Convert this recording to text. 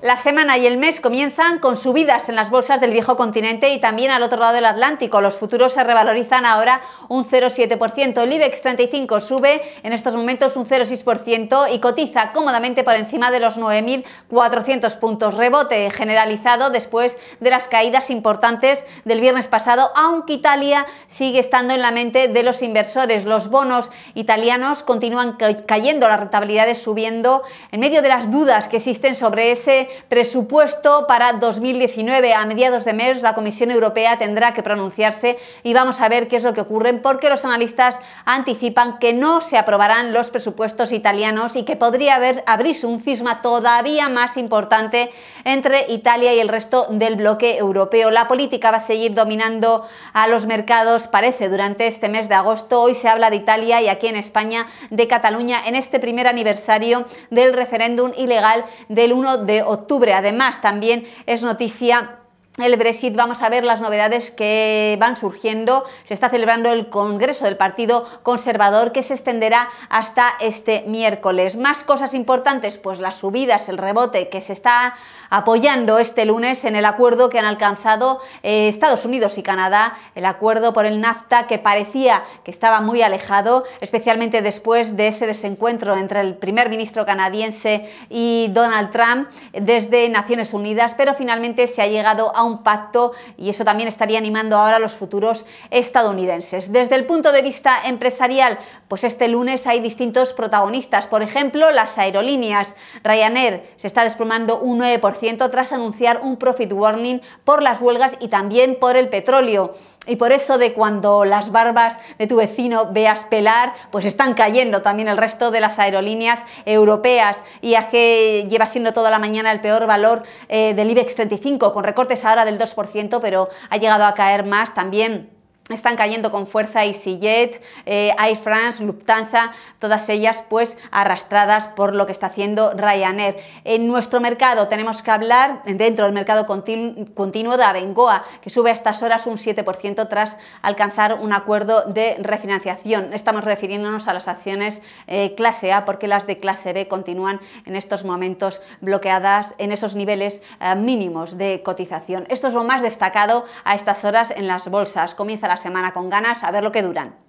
La semana y el mes comienzan con subidas en las bolsas del viejo continente y también al otro lado del Atlántico. Los futuros se revalorizan ahora un 0,7%. El IBEX 35 sube en estos momentos un 0,6% y cotiza cómodamente por encima de los 9.400 puntos. Rebote generalizado después de las caídas importantes del viernes pasado, aunque Italia sigue estando en la mente de los inversores. Los bonos italianos continúan cayendo, las rentabilidades subiendo en medio de las dudas que existen sobre ese presupuesto para 2019. A mediados de mes la Comisión Europea tendrá que pronunciarse y vamos a ver qué es lo que ocurre porque los analistas anticipan que no se aprobarán los presupuestos italianos y que podría haber, abrirse un cisma todavía más importante entre Italia y el resto del bloque europeo. La política va a seguir dominando a los mercados, parece, durante este mes de agosto. Hoy se habla de Italia y aquí en España de Cataluña en este primer aniversario del referéndum ilegal del 1 de octubre octubre. Además, también es noticia el Brexit, vamos a ver las novedades que van surgiendo. Se está celebrando el Congreso del Partido Conservador que se extenderá hasta este miércoles. Más cosas importantes, pues las subidas, el rebote que se está apoyando este lunes en el acuerdo que han alcanzado eh, Estados Unidos y Canadá, el acuerdo por el NAFTA que parecía que estaba muy alejado, especialmente después de ese desencuentro entre el primer ministro canadiense y Donald Trump desde Naciones Unidas, pero finalmente se ha llegado a un un pacto y eso también estaría animando ahora a los futuros estadounidenses. Desde el punto de vista empresarial, pues este lunes hay distintos protagonistas. Por ejemplo, las aerolíneas. Ryanair se está desplomando un 9% tras anunciar un profit warning por las huelgas y también por el petróleo. Y por eso de cuando las barbas de tu vecino veas pelar, pues están cayendo también el resto de las aerolíneas europeas. IAG lleva siendo toda la mañana el peor valor eh, del IBEX 35, con recortes ahora del 2%, pero ha llegado a caer más también están cayendo con fuerza EasyJet, iFrance, eh, Air France, Lufthansa, todas ellas pues arrastradas por lo que está haciendo Ryanair. En nuestro mercado tenemos que hablar dentro del mercado continuo de Abengoa, que sube a estas horas un 7% tras alcanzar un acuerdo de refinanciación. Estamos refiriéndonos a las acciones eh, clase A porque las de clase B continúan en estos momentos bloqueadas en esos niveles eh, mínimos de cotización. Esto es lo más destacado a estas horas en las bolsas. Comienza la semana con ganas a ver lo que duran.